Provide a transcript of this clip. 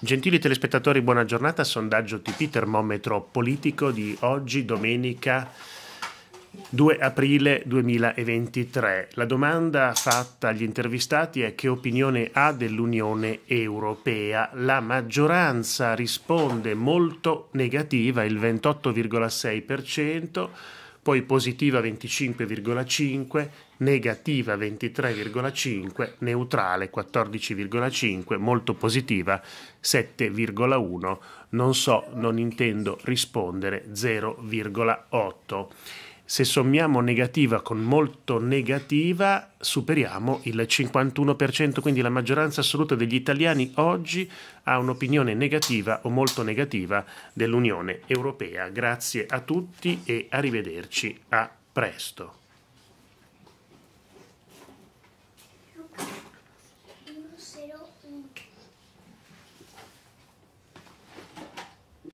Gentili telespettatori, buona giornata. Sondaggio TP termometro politico di oggi, domenica 2 aprile 2023. La domanda fatta agli intervistati è che opinione ha dell'Unione Europea. La maggioranza risponde molto negativa, il 28,6% poi positiva 25,5, negativa 23,5, neutrale 14,5, molto positiva 7,1, non so, non intendo rispondere 0,8 se sommiamo negativa con molto negativa superiamo il 51%, quindi la maggioranza assoluta degli italiani oggi ha un'opinione negativa o molto negativa dell'Unione Europea. Grazie a tutti e arrivederci a presto.